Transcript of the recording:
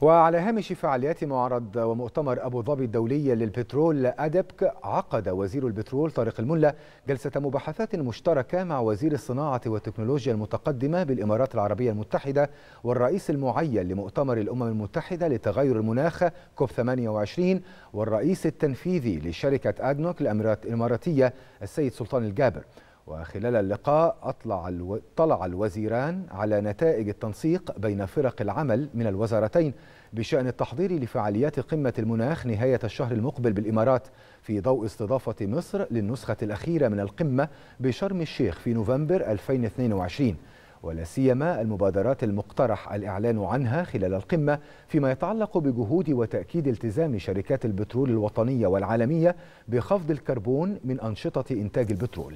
وعلى هامش فعاليات معرض ومؤتمر أبو ظبي الدولي للبترول أدبك عقد وزير البترول طارق الملا جلسة مباحثات مشتركة مع وزير الصناعة والتكنولوجيا المتقدمة بالإمارات العربية المتحدة والرئيس المعين لمؤتمر الأمم المتحدة لتغير المناخ كوب 28 والرئيس التنفيذي لشركة أدنوك الإماراتية السيد سلطان الجابر وخلال اللقاء أطلع الو... طلع الوزيران على نتائج التنسيق بين فرق العمل من الوزارتين بشأن التحضير لفعاليات قمة المناخ نهاية الشهر المقبل بالإمارات في ضوء استضافة مصر للنسخة الأخيرة من القمة بشرم الشيخ في نوفمبر 2022 ولا سيما المبادرات المقترح الإعلان عنها خلال القمة فيما يتعلق بجهود وتأكيد التزام شركات البترول الوطنية والعالمية بخفض الكربون من أنشطة إنتاج البترول